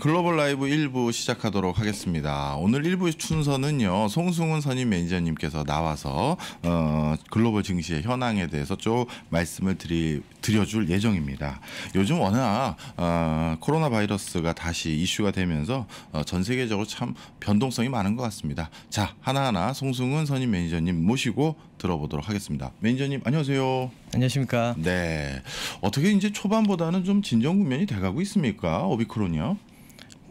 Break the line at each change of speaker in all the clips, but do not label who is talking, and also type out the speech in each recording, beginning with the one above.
글로벌 라이브 1부 시작하도록 하겠습니다. 오늘 1부 순서는요. 송승훈 선임 매니저님께서 나와서 어, 글로벌 증시의 현황에 대해서 좀 말씀을 드리, 드려줄 예정입니다. 요즘 워낙 어, 코로나 바이러스가 다시 이슈가 되면서 어, 전 세계적으로 참 변동성이 많은 것 같습니다. 자 하나하나 송승훈 선임 매니저님 모시고 들어보도록 하겠습니다. 매니저님 안녕하세요. 안녕하십니까. 네. 어떻게 이제 초반보다는 좀 진정 국면이 돼가고 있습니까? 오비크론이요.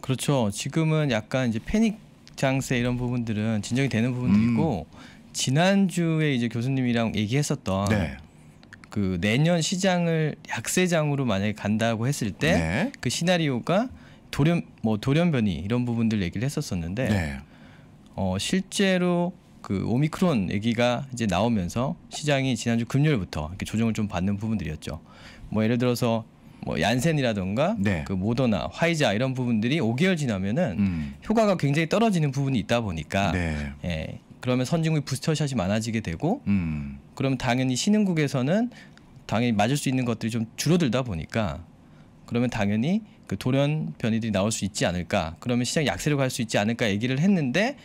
그렇죠. 지금은 약간 이제 패닉 장세 이런 부분들은 진정이 되는 부분들이고
음. 지난주에 이제 교수님이랑 얘기했었던 네. 그 내년 시장을 약세장으로 만약에 간다고 했을 때그 네. 그 시나리오가 돌연 뭐 돌연변이 이런 부분들 얘기를 했었었는데 네. 어 실제로 그 오미크론 얘기가 이제 나오면서 시장이 지난주 금요일부터 이렇게 조정을 좀 받는 부분들이었죠. 뭐 예를 들어서 뭐 얀센이라던가 네. 그 모더나, 화이자 이런 부분들이 5개월 지나면은 음. 효과가 굉장히 떨어지는 부분이 있다 보니까 네. 예. 그러면 선진국 부스터샷이 많아지게 되고 음. 그럼 당연히 신흥국에서는 당연히 맞을 수 있는 것들이 좀 줄어들다 보니까 그러면 당연히 그 돌연 변이들이 나올 수 있지 않을까 그러면 시장 약세로 갈수 있지 않을까 얘기를 했는데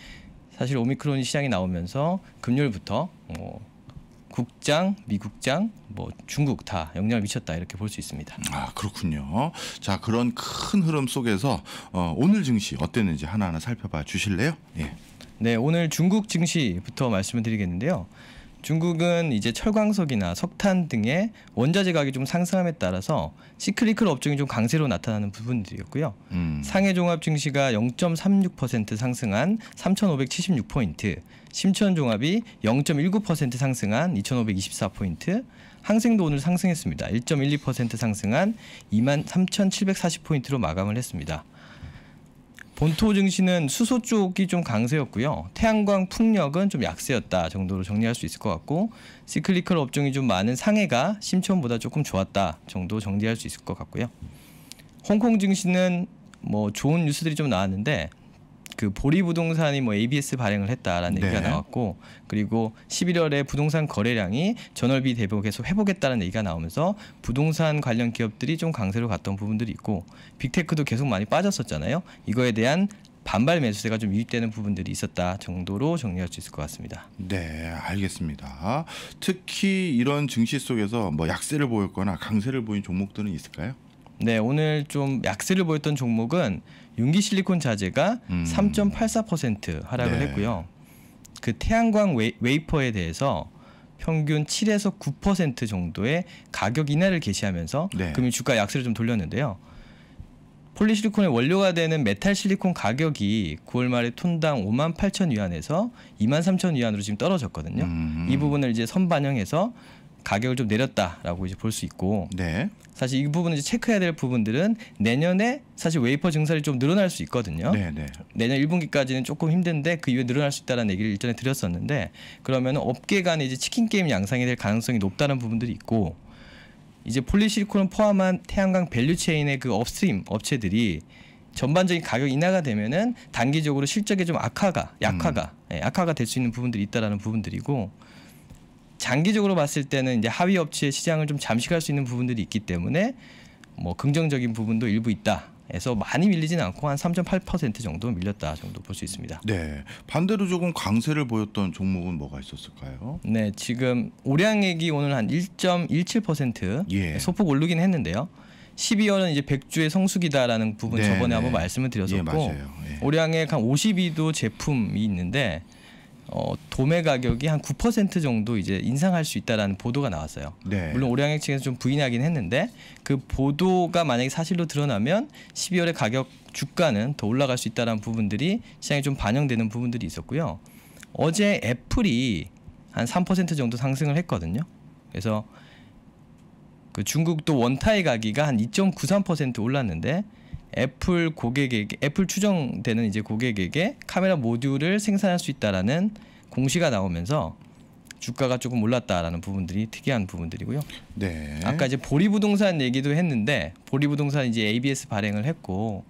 사실 오미크론 이 시장이 나오면서 금요일부터 뭐 국장, 미국장, 뭐 중국 다
영향을 미쳤다 이렇게 볼 수 있습니다. 아 그렇군요. 자 그런 큰 흐름 속에서 어, 오늘 증시 어땠는지 하나하나 살펴봐 주실래요? 예. 네 오늘 중국 증시부터
말씀을 드리겠는데요. 중국은 이제 철광석이나 석탄 등의 원자재 가격이 좀 상승함에 따라서 시클리클 업종이 좀 강세로 나타나는 부분들이었고요. 음. 상해 종합 증시가 0.36% 상승한 3,576포인트, 심천종합이 0.19% 상승한 2,524포인트, 항생도 오늘 상승했습니다. 1.12% 상승한 23,740포인트로 마감을 했습니다. 본토 증시는 수소 쪽이 좀 강세였고요. 태양광 풍력은 좀 약세였다 정도로 정리할 수 있을 것 같고 시클리컬 업종이 좀 많은 상해가 심천보다 조금 좋았다 정도 정리할 수 있을 것 같고요. 홍콩 증시는 뭐 좋은 뉴스들이 좀 나왔는데 그 보리 부동산이 뭐 ABS 발행을 했다라는 네. 얘기가 나왔고 그리고 11월에 부동산 거래량이 전월비 대폭 계속 회복했다는 얘기가 나오면서 부동산 관련 기업들이 좀 강세로 갔던 부분들이 있고 빅테크도 계속 많이 빠졌었잖아요. 이거에 대한 반발 매수세가 좀 유입되는 부분들이 있었다 정도로 정리할 수 있을 것 같습니다.
네, 알겠습니다. 특히 이런 증시 속에서 뭐 약세를 보였거나 강세를 보인 종목들은 있을까요? 네, 오늘 좀 약세를 보였던 종목은
용기 실리콘 자재가 음. 3.84% 하락을 네. 했고요. 그 태양광 웨이, 퍼에 대해서 평균 7에서 9% 정도의 가격 인하를 개시하면서 네. 금융 주가 약세를 좀 돌렸는데요. 폴리실리콘의 원료가 되는 메탈 실리콘 가격이 9월 말에 톤당 5만 8천 위안에서 2만 3천 위안으로 지금 떨어졌거든요. 음. 이 부분을 이제 선반영해서 가격을 좀 내렸다라고 이제 볼 수 있고 네. 사실 이부분을 이제 체크해야 될 부분들은 내년에 사실 웨이퍼 증설이좀 늘어날 수 있거든요. 네, 네. 내년 1분기까지는 조금 힘든데 그 이후에 늘어날 수 있다는 얘기를 일전에 드렸었는데 그러면 업계 간에 이제 치킨 게임 양상이 될 가능성이 높다는 부분들이 있고 이제 폴리실리콘을 포함한 태양광 밸류체인의 그 업스트림 업체들이 전반적인 가격 인하가 되면은 단기적으로 실적에 좀 악화가 약화가 음. 예, 악화가 될 수 있는 부분들이 있다라는 부분들이고 장기적으로 봤을 때는 이제 하위 업체의 시장을 좀 잠식할 수 있는 부분들이 있기 때문에 뭐 긍정적인 부분도 일부 있다. 에서 많이 밀리진 않고 한 3.8% 정도 밀렸다 정도 볼 수 있습니다. 네, 반대로
조금 강세를 보였던
종목은 뭐가
있었을까요?
네, 지금 오량액이 오늘 한 1.17% 예. 소폭 오르긴 했는데요. 12월은 이제 백주의 성수기다라는 부분 네, 저번에 네. 한번 말씀을 예, 드렸었고 예, 예. 오량액 한 52도 제품이 있는데 어, 도매 가격이 한 9% 정도 이제 인상할 수 있다라는 보도가 나왔어요. 네. 물론 오량액 측에서 좀 부인하긴 했는데 그 보도가 만약에 사실로 드러나면 12월에 가격 주가는 더 올라갈 수 있다라는 부분들이 시장에 좀 반영되는 부분들이 있었고요. 어제 애플이 한 3% 정도 상승을 했거든요. 그래서 그 중국도 원타이 가기가 한 2.93% 올랐는데 애플 고객에게 애플 추정되는 이제 고객에게 카메라 모듈을 생산할 수 있다라는 공시가 나오면서 주가가 조금 올랐다라는 부분들이 특이한 부분들이고요. 네. 아까 이제 보리 부동산 얘기도 했는데 보리 부동산 이제 ABS 발행을 했고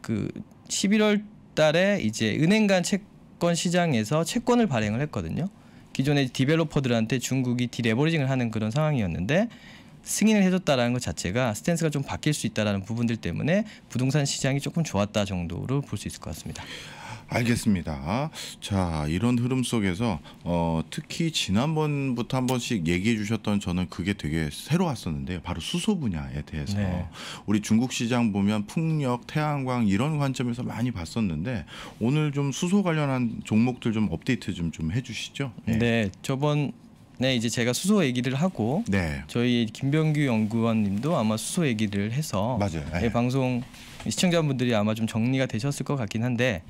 그 11월 달에 이제 은행 간 채권 시장에서 채권을 발행을 했거든요. 기존의 디벨로퍼들한테 중국이 디레버리징을 하는 그런 상황이었는데 승인을 해줬다라는 것 자체가 스탠스가 좀 바뀔 수 있다라는 부분들 때문에 부동산 시장이 조금 좋았다
정도로 볼 수 있을 것 같습니다. 알겠습니다. 자, 이런 흐름 속에서 어, 특히 지난번부터 한 번씩 얘기해 주셨던 저는 그게 되게 새로웠었는데 바로 수소 분야에 대해서 네. 우리 중국 시장 보면 풍력, 태양광 이런 관점에서 많이 봤었는데 오늘 좀 수소 관련한 종목들 좀 업데이트 좀 좀 해주시죠. 네. 네, 저번 네, 이제 제가 수소 얘기를 하고 네. 저희 김병규
연구원님도 아마 수소 얘기를 해서 맞아요. 네, 네. 방송 시청자분들이 아마 좀 정리가 되셨을 것 같긴 한데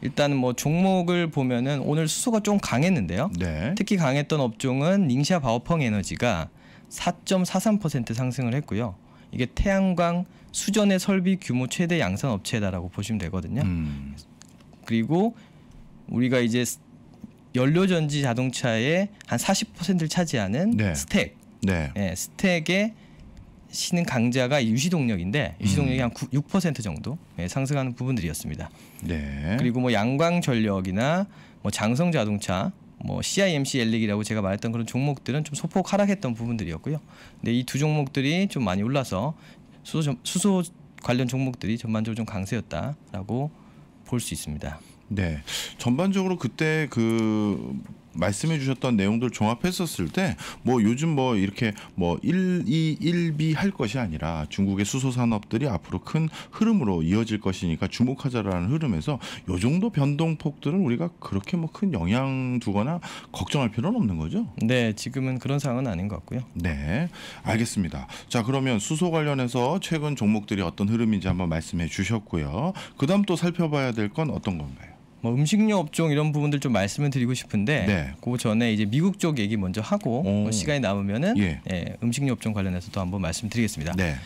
일단 뭐 종목을 보면은 오늘 수소가 좀 강했는데요. 네. 특히 강했던 업종은 닝샤 바오펑 에너지가 4.43% 상승을 했고요. 이게 태양광 수전의 설비 규모 최대 양산 업체다라고 보시면 되거든요. 음. 그리고 우리가 이제 연료전지 자동차의 한 40%를 차지하는 네. 스택. 네. 예, 스택에 신은 강자가 유시동력인데 음. 유시동력이 음. 한6% 정도 예, 상승하는 부분들이었습니다.
네. 그리고
뭐 양광전력이나 뭐 장성자동차 뭐 CIMC 엘릭이라고 제가 말했던 그런 종목들은 좀 소폭 하락했던 부분들이었고요. 근데 이 두 종목들이 좀 많이 올라서 수소, 수소 관련 종목들이 전반적으로 좀 강세였다라고 볼 수 있습니다.
네. 전반적으로 그때 그 말씀해 주셨던 내용들 종합했었을 때 뭐 요즘 뭐 이렇게 뭐 1, 2, 1B 할 것이 아니라 중국의 수소 산업들이 앞으로 큰 흐름으로 이어질 것이니까 주목하자라는 흐름에서 요 정도 변동폭들은 우리가 그렇게 뭐 큰 영향 두거나 걱정할 필요는 없는 거죠. 네, 지금은 그런 상황은 아닌 것 같고요. 네, 알겠습니다. 자, 그러면 수소 관련해서 최근 종목들이 어떤 흐름인지 한번 말씀해 주셨고요. 그다음 또 살펴봐야 될 건 어떤 건가요? 뭐 음식료 업종 이런 부분들 좀 말씀을 드리고 싶은데 네.
그 전에 이제 미국 쪽 얘기 먼저 하고 오. 뭐 시간이 남으면은 예. 예, 음식료 업종 관련해서 또 한번 말씀드리겠습니다. 네.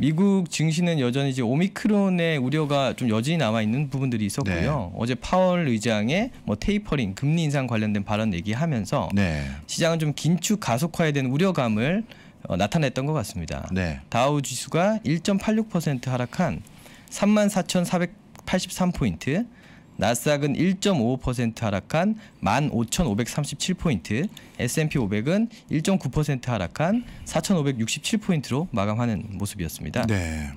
미국 증시는 여전히 이제 오미크론의 우려가 좀 여전히 남아 있는 부분들이 있었고요. 네. 어제 파월 의장의 뭐 테이퍼링 금리 인상 관련된 발언 얘기하면서 네. 시장은 좀 긴축 가속화에 대한 우려감을 어, 나타냈던 것 같습니다. 네. 다우 지수가 1.86% 하락한 34,400 1,883포인트, 나스닥은 1.55% 하락한 15,537포인트, S&P 500은 1.9% 하락한 4,567포인트로 마감하는 모습이었습니다. 네.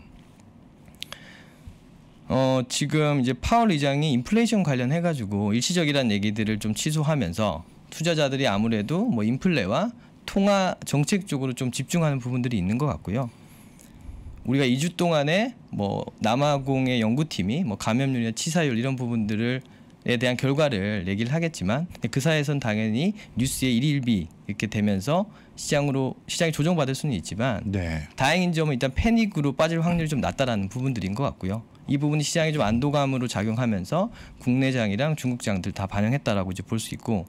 어, 지금 이제 파월 의장이 인플레이션 관련해 가지고 일시적이라는 얘기들을 좀 취소하면서 투자자들이 아무래도 뭐 인플레와 통화 정책 쪽으로 좀 집중하는 부분들이 있는 것 같고요. 우리가 2주 동안에 뭐 남아공의 연구팀이 뭐 감염률이나 치사율 이런 부분들을 에 대한 결과를 얘기를 하겠지만 그 사이에선 당연히 뉴스의 일일비 이렇게 되면서 시장으로 시장이 조정받을 수는 있지만 네. 다행인 점은 일단 패닉으로 빠질 확률이 좀 낮다라는 부분들인 것 같고요. 이 부분이 시장이 좀 안도감으로 작용하면서 국내장이랑 중국장들 다 반영했다라고 이제 볼 수 있고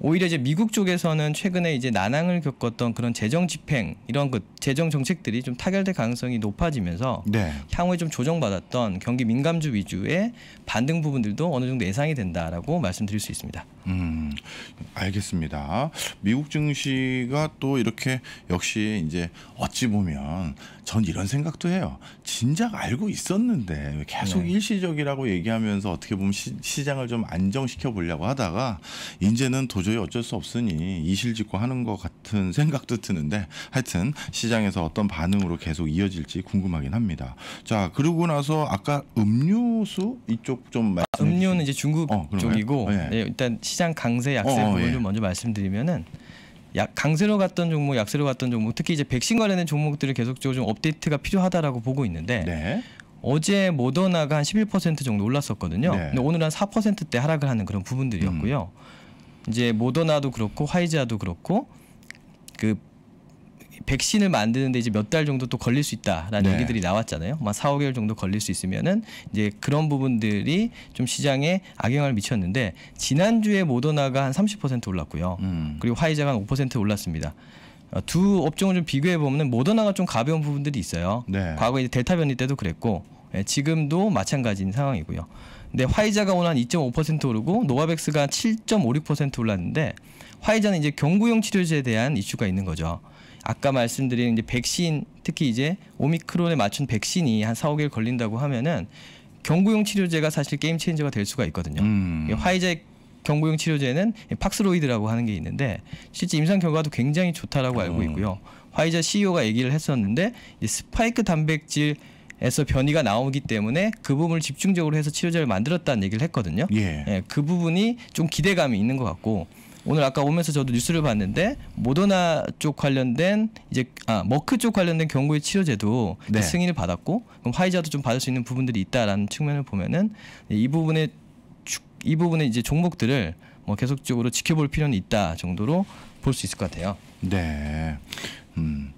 오히려 이제 미국 쪽에서는 최근에 이제 난항을 겪었던 그런 재정 집행 이런 그 재정 정책들이 좀 타결될 가능성이 높아지면서 네. 향후에 좀 조정받았던 경기 민감주 위주의 반등 부분들도 어느 정도 예상이 된다라고 말씀드릴 수 있습니다.
음. 알겠습니다. 미국 증시가 또 이렇게 역시 이제 어찌 보면 전 이런 생각도 해요. 진작 알고 있었는데 계속 네. 일시적이라고 얘기하면서 어떻게 보면 시, 장을좀 안정시켜 보려고 하다가 이제는 도저히 어쩔 수 없으니 이실직고 하는 것 같은 생각도 드는데 하여튼 시장에서 어떤 반응으로 계속 이어질지 궁금하긴 합니다. 자 그러고 나서 아까 음료수 이쪽 좀 말... 아, 음료는 이제
중국 어, 쪽이고 네. 네, 일단 시장 강세 어, 약세 어, 부분을 예. 먼저 말씀드리면은 약 강세로 갔던 종목, 약세로 갔던 종목, 특히 이제 백신 관련된 종목들을 계속적으로 좀 업데이트가 필요하다라고 보고 있는데 네. 어제 모더나가 한 11% 정도 올랐었거든요. 네. 근데 오늘 한 4%대 하락을 하는 그런 부분들이었고요. 음. 이제 모더나도 그렇고 화이자도 그렇고 그 백신을 만드는데 이제 몇 달 정도 또 걸릴 수 있다라는 네. 얘기들이 나왔잖아요. 막 4, 5개월 정도 걸릴 수 있으면은 이제 그런 부분들이 좀 시장에 악영향을 미쳤는데 지난주에 모더나가 한 30% 올랐고요. 음. 그리고 화이자가 한 5% 올랐습니다. 어, 두 업종을 좀 비교해 보면 모더나가 좀 가벼운 부분들이 있어요. 네. 과거 이제 델타 변이 때도 그랬고 예, 지금도 마찬가지인 상황이고요. 근데 화이자가 오늘 한 2.5% 오르고 노바백스가 7.56% 올랐는데 화이자는 이제 경구용 치료제에 대한 이슈가 있는 거죠. 아까 말씀드린 이제 백신 특히 이제 오미크론에 맞춘 백신이 한 4, 5개월 걸린다고 하면은 경구용 치료제가 사실 게임 체인저가 될 수가 있거든요. 음. 화이자 경구용 치료제는 팍스로이드라고 하는 게 있는데 실제 임상 결과도 굉장히 좋다라고 알고 음. 있고요. 화이자 CEO가 얘기를 했었는데 스파이크 단백질 에서 변이가 나오기 때문에 그 부분을 집중적으로 해서 치료제를 만들었다는 얘기를 했거든요. 예. 예그 부분이 좀 기대감이 있는 것 같고 오늘 아까 오면서 저도 뉴스를 봤는데 모더나 쪽 관련된 이제 아 머크 쪽 관련된 경고의 치료제도 네. 승인을 받았고 그럼 화이자도 좀 받을 수 있는 부분들이 있다라는 측면을 보면은 이 부분에 이부분에 이제 종목들을
뭐 계속적으로 지켜볼 필요는 있다 정도로 볼 수 있을 것 같아요. 네. 음.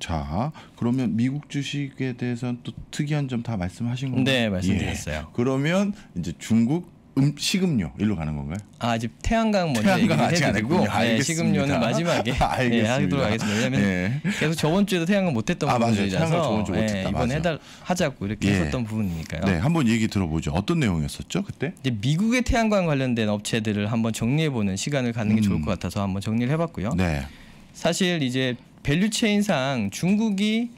자, 그러면 미국 주식에 대해서는 또 특이한 점 다 말씀하신 건가요? 네, 말씀드렸어요. 예. 그러면 이제 중국 음, 식음료 일로 가는 건가요? 아 아직
태양광 먼저 태양광 아직 안 했고 네, 식음료는 마지막에 예, 하도록 하겠습니다. 왜냐하면 네. 예. 계속 저번 주에도 태양광 못했던 아, 부분이라서 네, 이번 해달 하자고 이렇게 예. 했었던 부분이니까요. 네,
한번 얘기 들어보죠. 어떤 내용이었었죠 그때?
이제 미국의 태양광 관련된 업체들을 한번 정리해보는 시간을 갖는 게 음. 좋을 것 같아서 한번 정리를 해봤고요. 네. 사실 이제 밸류체인상 중국이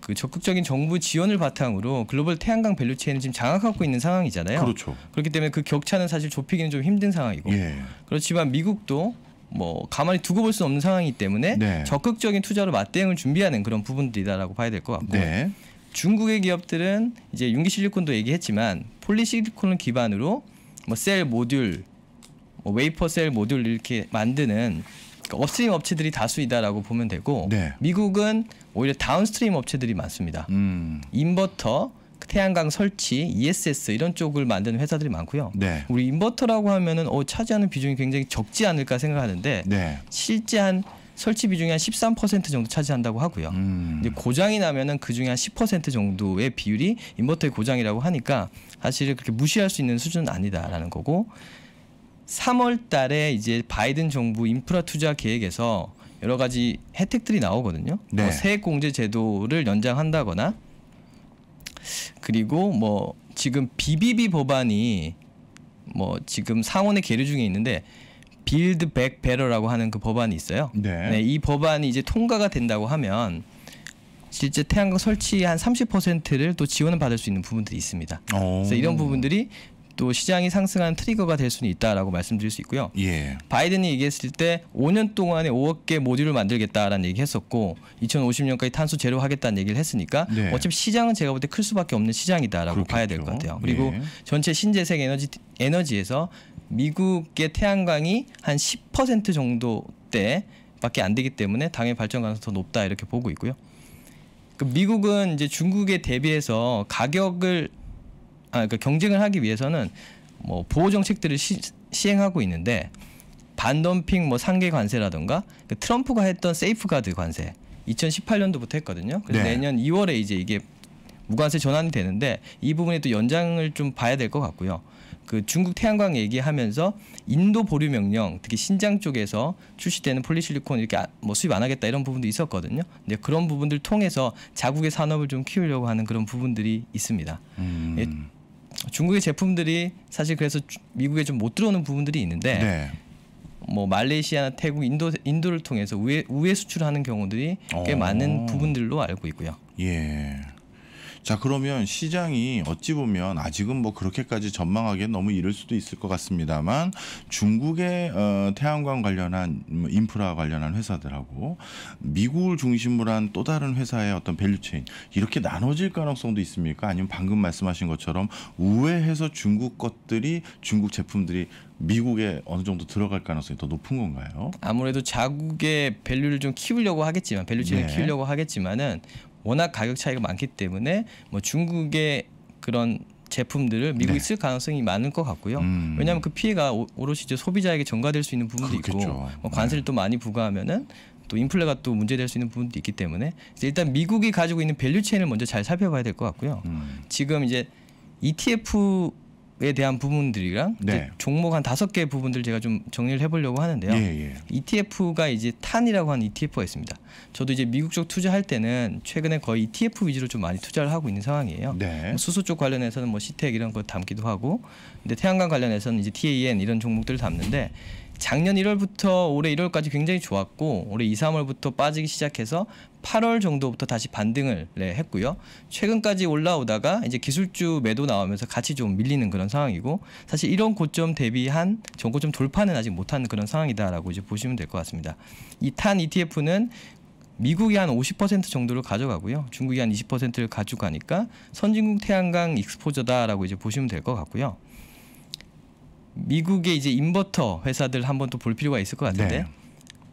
그 적극적인 정부 지원을 바탕으로 글로벌 태양광 밸류체인을 지금 장악하고 있는 상황이잖아요. 그렇죠. 그렇기 때문에 그 격차는 사실 좁히기는 좀 힘든 상황이고. 예. 그렇지만 미국도 뭐 가만히 두고 볼 수 없는 상황이기 때문에 네. 적극적인 투자로 맞대응을 준비하는 그런 부분들이다라고 봐야 될 것 같고. 네. 중국의 기업들은 이제 융기 실리콘도 얘기했지만 폴리실리콘을 기반으로 뭐 셀 모듈, 뭐 웨이퍼 셀 모듈 이렇게 만드는 그러니까 업스트림 업체들이 다수이다라고 보면 되고 네. 미국은 오히려 다운스트림 업체들이 많습니다. 음. 인버터, 태양광 설치, ESS 이런 쪽을 만드는 회사들이 많고요. 네. 우리 인버터라고 하면은 어, 차지하는 비중이 굉장히 적지 않을까 생각하는데 네. 실제 한 설치 비중이 한 13% 정도 차지한다고 하고요. 음. 고장이 나면은 그 중에 한 10% 정도의 비율이 인버터의 고장이라고 하니까 사실 그렇게 무시할 수 있는 수준은 아니다라는 거고 3월 달에 이제 바이든 정부 인프라 투자 계획에서 여러 가지 혜택들이 나오거든요. 뭐 네. 뭐 세액 공제 제도를 연장한다거나 그리고 뭐 지금 BBB 법안이 뭐 지금 상원에 계류 중에 있는데 빌드 백배러라고 하는 그 법안이 있어요. 네. 네. 이 법안이 이제 통과가 된다고 하면 실제 태양광 설치 한 30%를 또 지원을 받을 수 있는 부분들이 있습니다. 오. 그래서 이런 부분들이 또 시장이 상승한 트리거가 될 수는 있다라고 말씀드릴 수 있고요. 예. 바이든이 얘기했을 때 5년 동안에 5억 개 모듈을 만들겠다라는 얘기했었고 2050년까지 탄소 제로 하겠다는 얘기를 했으니까 네. 어차피 시장은 제가 볼 때 클 수밖에 없는 시장이다라고 그렇겠죠. 봐야 될 것 같아요. 그리고 예. 전체 신재생 에너지 에너지에서 미국의 태양광이 한 10% 정도 때밖에 안 되기 때문에 당연히 발전 가능성이 더 높다 이렇게 보고 있고요. 그 미국은 이제 중국에 대비해서 가격을 아, 그러니까 경쟁을 하기 위해서는 뭐 보호 정책들을 시, 행하고 있는데 반덤핑 뭐 상계 관세라든가 그러니까 트럼프가 했던 세이프가드 관세 2018년도부터 했거든요. 그래서 네. 내년 2월에 이제 이게 무관세 전환이 되는데 이 부분에 또 연장을 좀 봐야 될 것 같고요. 그 중국 태양광 얘기하면서 인도 보류 명령 특히 신장 쪽에서 출시되는 폴리실리콘 이렇게 아, 뭐 수입 안 하겠다 이런 부분도 있었거든요. 근데 그런 부분들 통해서 자국의 산업을 좀 키우려고 하는 그런 부분들이 있습니다. 음. 예, 중국의 제품들이 사실 그래서 미국에 좀 못 들어오는 부분들이 있는데 네. 뭐 말레이시아나 태국, 인도 인도를 통해서 우회, 우회 수출하는 경우들이 꽤 오. 어. 많은 부분들로 알고 있고요.
예. 자 그러면 시장이 어찌 보면 아직은 뭐 그렇게까지 전망하기엔 너무 이를 수도 있을 것 같습니다만 중국의 어, 태양광 관련한 뭐 인프라 관련한 회사들하고 미국을 중심으로 한 또 다른 회사의 어떤 밸류체인 이렇게 나눠질 가능성도 있습니까? 아니면 방금 말씀하신 것처럼 우회해서 중국 것들이 중국 제품들이 미국에 어느 정도 들어갈 가능성이 더 높은 건가요? 아무래도 자국의
밸류를 좀 키우려고 하겠지만 밸류체를 네. 키우려고 하겠지만은 워낙 가격 차이가 많기 때문에 뭐 중국의 그런 제품들을 미국이 네. 쓸 가능성이 많을 것 같고요. 음. 왜냐하면 그 피해가 오, 롯이 이제 소비자에게 전가될 수 있는 부분도 그렇겠죠. 있고 뭐 관세를 네. 또 많이 부과하면은 또 인플레가 또 문제될 수 있는 부분도 있기 때문에 일단 미국이 가지고 있는 밸류체인을 먼저 잘 살펴봐야 될 것 같고요. 음. 지금 이제 ETF 종목에 대한 부분들이랑 네. 종목 한 다섯 개 부분들 제가 좀 정리를 해보려고 하는데요. 예, 예. ETF가 이제 탄이라고 하는 ETF가 있습니다. 저도 이제 미국 쪽 투자할 때는 최근에 거의 ETF 위주로 좀 많이 투자를 하고 있는 상황이에요. 네. 뭐 수소 쪽 관련해서는 뭐 시텍 이런 거 담기도 하고, 근데 태양광 관련해서는 이제 TAN 이런 종목들을 담는데. 작년 1월부터 올해 1월까지 굉장히 좋았고 올해 2, 3월부터 빠지기 시작해서 8월 정도부터 다시 반등을 네, 했고요. 최근까지 올라오다가 이제 기술주 매도 나오면서 같이 좀 밀리는 그런 상황이고 사실 이런 고점 대비한 전고점 돌파는 아직 못한 그런 상황이다라고 이제 보시면 될 것 같습니다. 이 탄 ETF는 미국이 한 50% 정도를 가져가고요. 중국이 한 20%를 가져가니까 선진국 태양광 익스포저다라고 이제 보시면 될 것 같고요. 미국의 이제 인버터 회사들 한번 또 볼 필요가 있을 것 같은데 네.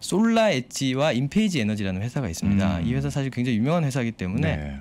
솔라 엣지와 인페이지 에너지라는 회사가 있습니다. 음. 이 회사 사실 굉장히 유명한 회사이기 때문에 네.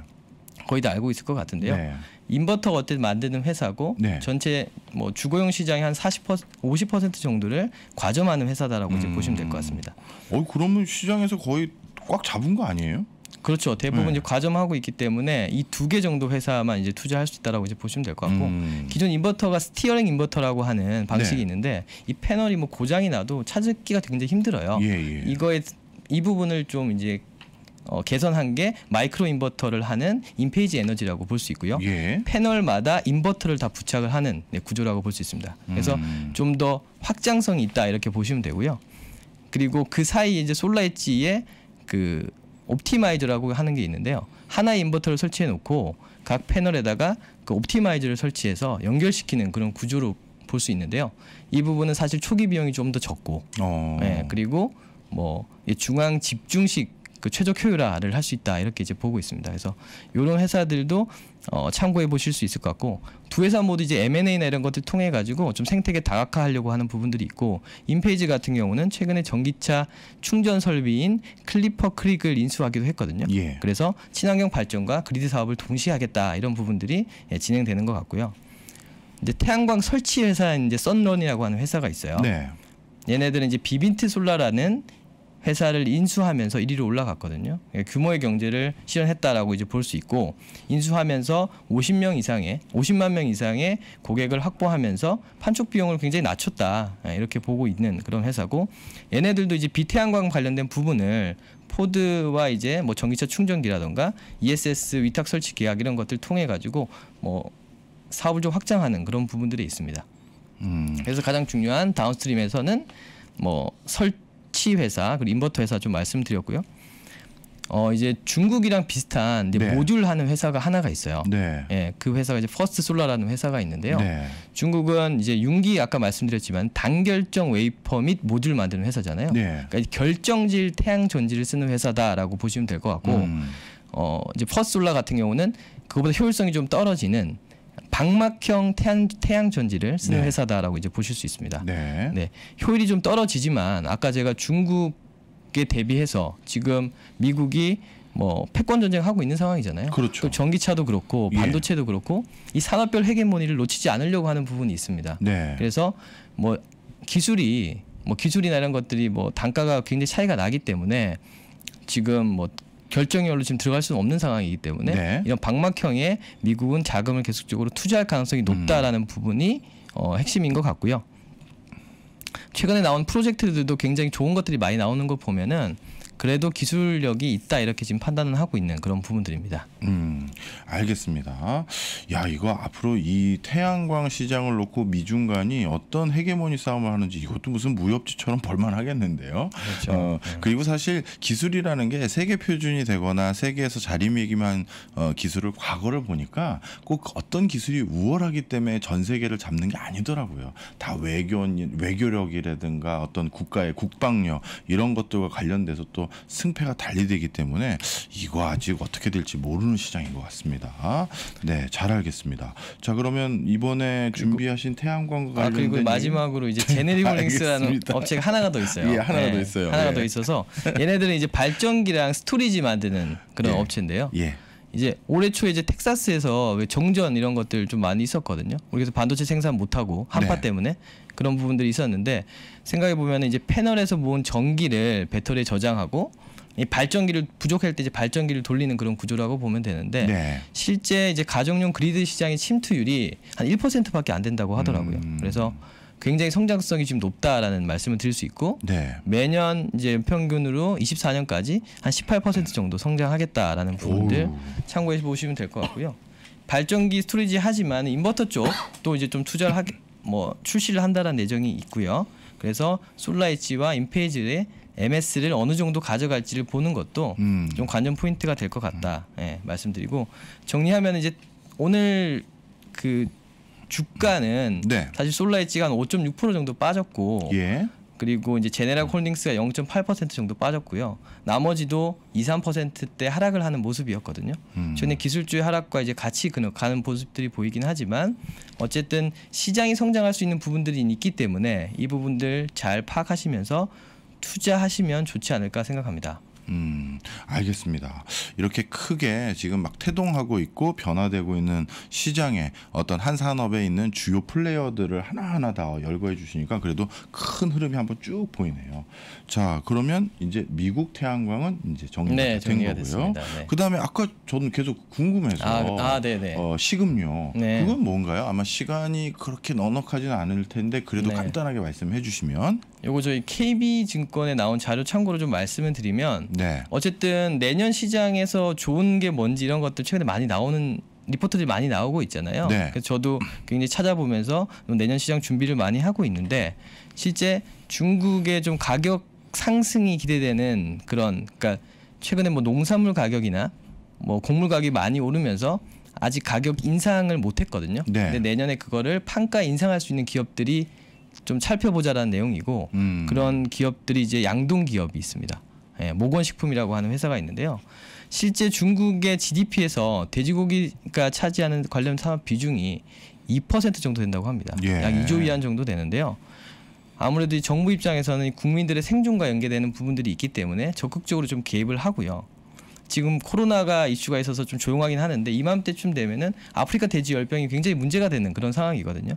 거의 다 알고 있을 것 같은데요. 네. 인버터 어쨌든 만드는 회사고 네. 전체 뭐 주거용 시장의 한 40% 50% 정도를 과점하는 회사다라고 음. 이제 보시면 될 것 같습니다. 어 그러면 시장에서 거의 꽉 잡은 거 아니에요? 그렇죠. 대부분 네. 이제 과점하고 있기 때문에 이 두 개 정도 회사만 이제 투자할 수 있다라고 이제 보시면 될 것 같고 음. 기존 인버터가 스티어링 인버터라고 하는 방식이 네. 있는데 이 패널이 뭐 고장이 나도 찾기가 굉장히 힘들어요. 예, 예. 이거에 이 부분을 좀 이제 어, 개선한 게 마이크로 인버터를 하는 인페이지 에너지라고 볼 수 있고요. 예. 패널마다 인버터를 다 부착을 하는 네, 구조라고 볼 수 있습니다. 그래서 음. 좀더 확장성이 있다 이렇게 보시면 되고요. 그리고 그 사이에 이제 솔라엣지의 그 옵티마이즈라고 하는 게 있는데요. 하나의 인버터를 설치해 놓고 각 패널에다가 그 옵티마이즈를 설치해서 연결시키는 그런 구조로 볼 수 있는데요. 이 부분은 사실 초기 비용이 좀 더 적고, 어. 예, 그리고 뭐 중앙 집중식 그 최적 효율화를 할 수 있다 이렇게 이제 보고 있습니다. 그래서 이런 회사들도 어, 참고해 보실 수 있을 것 같고 두 회사 모두 이제 M&A나 이런 것들 통해 가지고 좀 생태계 다각화하려고 하는 부분들이 있고 인페이지 같은 경우는 최근에 전기차 충전 설비인 클리퍼 크릭을 인수하기도 했거든요. 예. 그래서 친환경 발전과 그리드 사업을 동시에 하겠다 이런 부분들이 예, 진행되는 것 같고요. 이제 태양광 설치 회사인 이제 썬런이라고 하는 회사가 있어요. 네. 얘네들은 이제 비빈트 솔라라는 회사를 인수하면서 1위로 올라갔거든요. 예, 규모의 경제를 실현했다라고 이제 볼 수 있고 인수하면서 50명 이상의 50만 명 이상의 고객을 확보하면서 판촉 비용을 굉장히 낮췄다 예, 이렇게 보고 있는 그런 회사고 얘네들도 이제 비태양광 관련된 부분을 포드와 이제 뭐 전기차 충전기라던가 ESS 위탁 설치 계약 이런 것들 통해 가지고 뭐 사업을 좀 확장하는 그런 부분들이 있습니다. 음. 그래서 가장 중요한 다운스트림에서는 뭐설 수치 회사 그리고 인버터 회사 좀 말씀드렸고요. 어 이제 중국이랑 비슷한 이제 네. 모듈 하는 회사가 하나가 있어요. 네. 예, 그 회사가 이제 퍼스트 솔라라는 회사가 있는데요. 네. 중국은 이제 융기 아까 말씀드렸지만 단결정 웨이퍼 및 모듈 만드는 회사잖아요. 네. 그러니까 결정질 태양 전지를 쓰는 회사다라고 보시면 될 것 같고 음. 어 이제 퍼스트 솔라 같은 경우는 그것보다 효율성이 좀 떨어지는 방막형 태양, 태양 전지를 쓰는 네. 회사다라고 이제 보실 수 있습니다. 네. 네. 효율이 좀 떨어지지만 아까 제가 중국에 대비해서 지금 미국이 뭐 패권 전쟁 하고 있는 상황이잖아요. 그렇죠. 전기차도 그렇고 예. 반도체도 예. 그렇고 이 산업별 헤게모니를 놓치지 않으려고 하는 부분이 있습니다. 네. 그래서 뭐 기술이 뭐 기술이나 이런 것들이 뭐 단가가 굉장히 차이가 나기 때문에 지금 뭐 결정열로 지금 들어갈 수는 없는 상황이기 때문에 네. 이런 방막형에 미국은 자금을 계속적으로 투자할 가능성이 높다라는 음. 부분이 어, 핵심인 것 같고요. 최근에 나온 프로젝트들도 굉장히 좋은 것들이 많이 나오는 거 보면은 그래도 기술력이 있다 이렇게 지금 판단은 하고 있는 그런 부분들입니다.
음, 알겠습니다. 야 이거 앞으로 이 태양광 시장을 놓고 미중 간이 어떤 헤게모니 싸움을 하는지 이것도 무슨 무협지처럼 볼만 하겠는데요. 그렇죠. 어, 네. 그리고 사실 기술이라는 게 세계 표준이 되거나 세계에서 자리매김한 어, 기술을 과거를 보니까 꼭 어떤 기술이 우월하기 때문에 전 세계를 잡는 게 아니더라고요. 다 외교 외교력이라든가 어떤 국가의 국방력 이런 것들과 관련돼서 또 승패가 달리되기 때문에 이거 아직 어떻게 될지 모르는 시장인 것 같습니다. 네, 잘 알겠습니다. 자, 그러면 이번에 준비하신 태양광과 관련된 아, 그리고 마지막으로 이제 네, 제네리블랭스라는 업체가
하나가 더 있어요. 예, 하나가 네, 더 있어요. 하나가 예. 더 있어서 얘네들은 이제 발전기랑 스토리지 만드는 그런 예. 업체인데요. 예. 이제 올해 초에 이제 텍사스에서 왜 정전 이런 것들 좀 많이 있었거든요. 그래서 반도체 생산 못하고 한파 네. 때문에 그런 부분들이 있었는데 생각해 보면 이제 패널에서 모은 전기를 배터리에 저장하고 이 발전기를 부족할 때 이제 발전기를 돌리는 그런 구조라고 보면 되는데 네. 실제 이제 가정용 그리드 시장의 침투율이 한 1%밖에 안 된다고 하더라고요. 음. 그래서 굉장히 성장성이 지금 높다라는 말씀을 드릴 수 있고 네. 매년 이제 평균으로 24년까지 한 18% 정도 성장하겠다라는 부분들 오. 참고해 보시면 될 것 같고요. 발전기 스토리지 하지만 인버터 쪽 또 이제 좀 투자를 하게 뭐 출시를 한다라는 예정이 있고요. 그래서 솔라이치와 인페이지의 MS를 어느 정도 가져갈지를 보는 것도 음. 좀 관전 포인트가 될 것 같다. 예, 네, 말씀드리고 정리하면 이제 오늘 그 주가는 네. 사실 솔라엣지가 한5.6% 정도 빠졌고 예. 그리고 이제 제네랄 콜딩스가 0.8% 정도 빠졌고요. 나머지도 2, 3%대 하락을 하는 모습이었거든요. 음. 최근 기술주의 하락과 이제 같이 가는 모습들이 보이긴 하지만 어쨌든 시장이 성장할 수 있는 부분들이 있기 때문에 이 부분들 잘 파악하시면서 투자하시면 좋지 않을까 생각합니다.
음. 알겠습니다. 이렇게 크게 지금 막 태동하고 있고 변화되고 있는 시장에 어떤 한 산업에 있는 주요 플레이어들을 하나하나 다 열거해 주시니까 그래도 큰 흐름이 한번 쭉 보이네요. 자, 그러면 이제 미국 태양광은 이제 정리가 네, 된 정리가 거고요. 됐습니다. 네. 그다음에 아까 저는 계속 궁금해서 아, 아 네네. 네. 어, 식음료 네. 그건 뭔가요? 아마 시간이 그렇게 넉넉하지는 않을 텐데 그래도 네. 간단하게 말씀해 주시면 요거 저희 KB 증권에 나온 자료 참고로 좀 말씀을 드리면 네. 어쨌든 어쨌든 내년
시장에서 좋은 게 뭔지 이런 것들 최근에 많이 나오는 리포트들이 많이 나오고 있잖아요. 네. 그래서 저도 굉장히 찾아보면서 내년 시장 준비를 많이 하고 있는데 실제 중국의 좀 가격 상승이 기대되는 그런 그러니까 최근에 뭐 농산물 가격이나 뭐 곡물 가격이 많이 오르면서 아직 가격 인상을 못 했거든요. 네. 근데 내년에 그거를 판가 인상할 수 있는 기업들이 좀 살펴보자라는 내용이고 음. 그런 기업들이 이제 양동 기업이 있습니다. 예, 모건식품이라고 하는 회사가 있는데요. 실제 중국의 GDP에서 돼지고기가 그러니까 차지하는 관련 산업 비중이 2% 정도 된다고 합니다. 예. 약 2조 위안 정도 되는데요. 아무래도 정부 입장에서는 국민들의 생존과 연계되는 부분들이 있기 때문에 적극적으로 좀 개입을 하고요. 지금 코로나가 이슈가 있어서 좀 조용하긴 하는데 이맘때쯤 되면은 아프리카 돼지 열병이 굉장히 문제가 되는 그런 상황이거든요.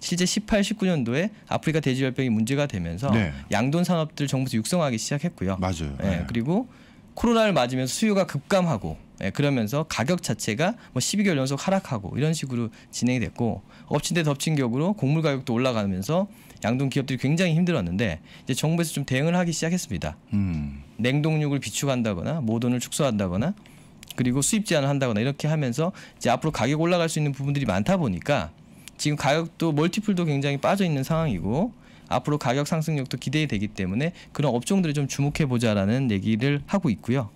실제 18, 19년도에 아프리카 돼지열병이 문제가 되면서 네. 양돈 산업들 정부에서 육성하기 시작했고요. 맞아요. 예, 네. 그리고 코로나를 맞으면서 수요가 급감하고 예, 그러면서 가격 자체가 뭐 12개월 연속 하락하고 이런 식으로 진행이 됐고 엎친 데 덮친 격으로 곡물 가격도 올라가면서 양동 기업들이 굉장히 힘들었는데 이제 정부에서 좀 대응을 하기 시작했습니다. 음. 냉동육을 비축한다거나 모돈을 축소한다거나 그리고 수입 제한을 한다거나 이렇게 하면서 이제 앞으로 가격 올라갈 수 있는 부분들이 많다 보니까 지금 가격도 멀티플도 굉장히 빠져 있는 상황이고 앞으로 가격 상승력도 기대되기 때문에 그런 업종들을 좀 주목해 보자라는 얘기를 하고 있고요.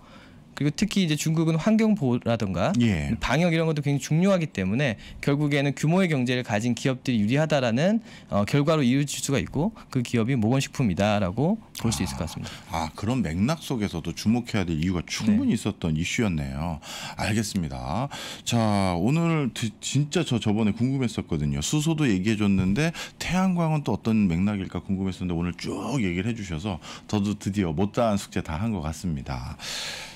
그리고 특히 이제 중국은 환경 보호라든가 예. 방역 이런 것도 굉장히 중요하기 때문에 결국에는 규모의 경제를 가진 기업들이 유리하다라는 어, 결과로 이어질 수가 있고 그 기업이
모건식품이다라고 볼수 아, 있을 것 같습니다. 아 그런 맥락 속에서도 주목해야 될 이유가 충분히 네. 있었던 이슈였네요. 알겠습니다. 자 오늘 진짜 저 저번에 궁금했었거든요. 수소도 얘기해줬는데 태양광은 또 어떤 맥락일까 궁금했었는데 오늘 쭉 얘기를 해주셔서 저도 드디어 못다한 숙제 다 한 것 같습니다.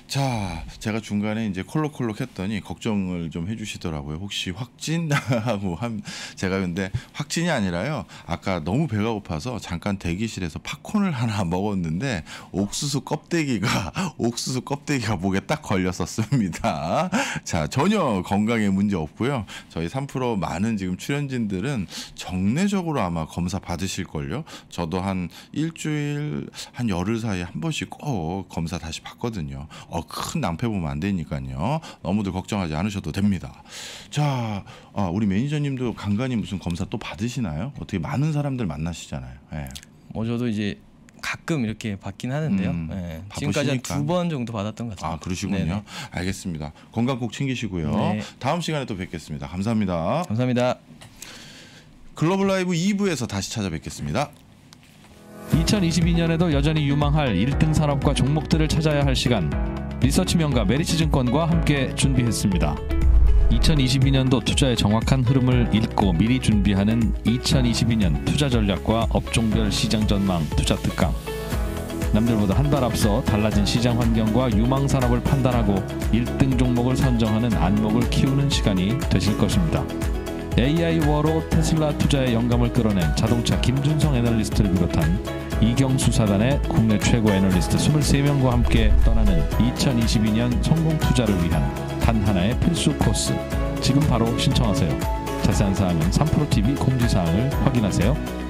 자, 제가 중간에 이제 콜록콜록 했더니 걱정을 좀 해주시더라고요. 혹시 확진? 하고 한 제가 근데 확진이 아니라요. 아까 너무 배가 고파서 잠깐 대기실에서 팝콘을 하나 먹었는데 옥수수 껍데기가 옥수수 껍데기가 목에 딱 걸렸었습니다. 자, 전혀 건강에 문제 없고요. 저희 3 많은 지금 출연진들은 정례적으로 아마 검사 받으실 걸요. 저도 한 일주일 한 열흘 사이에 한 번씩 꼭 검사 다시 받거든요. 어, 큰 낭패 보면 안 되니까요. 너무들 걱정하지 않으셔도 됩니다. 자, 아, 우리 매니저님도 간간히 무슨 검사 또 받으시나요? 어떻게 많은 사람들 만나시잖아요. 예. 뭐 저도
이제 가끔 이렇게 받긴 하는데요. 음, 네. 지금까지 두 번 정도 받았던 것 같아요. 아 그러시군요. 네네.
알겠습니다. 건강 꼭 챙기시고요. 네. 다음 시간에 또 뵙겠습니다. 감사합니다. 감사합니다. 글로벌 라이브 2부에서 다시 찾아뵙겠습니다. 2022년에도 여전히 유망할 1등 산업과 종목들을 찾아야 할 시간. 리서치명가
메리츠증권과 함께 준비했습니다. 2022년도 투자의 정확한 흐름을 읽고 미리 준비하는 2022년 투자 전략과 업종별 시장 전망 투자 특강. 남들보다 한발 앞서 달라진 시장 환경과 유망 산업을 판단하고 1등 종목을 선정하는 안목을 키우는 시간이 되실 것입니다. AI 워로 테슬라 투자의 영감을 끌어낸 자동차 김준성 애널리스트를 비롯한 이경수 사단의 국내 최고 애널리스트 23명과 함께 떠나는 2022년 성공 투자를 위한 단 하나의 필수 코스. 지금 바로 신청하세요. 자세한
사항은 3프로TV 공지사항을 확인하세요.